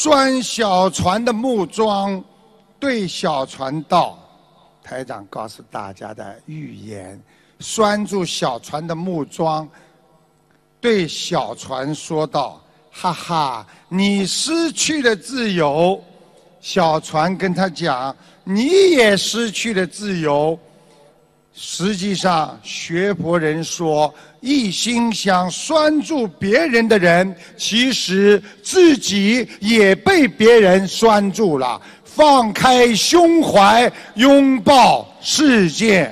拴小船的木桩对小船道：“台长告诉大家的预言。”拴住小船的木桩对小船说道：“哈哈，你失去了自由。”小船跟他讲：“你也失去了自由。”实际上，学佛人说，一心想拴住别人的人，其实自己也被别人拴住了。放开胸怀，拥抱世界。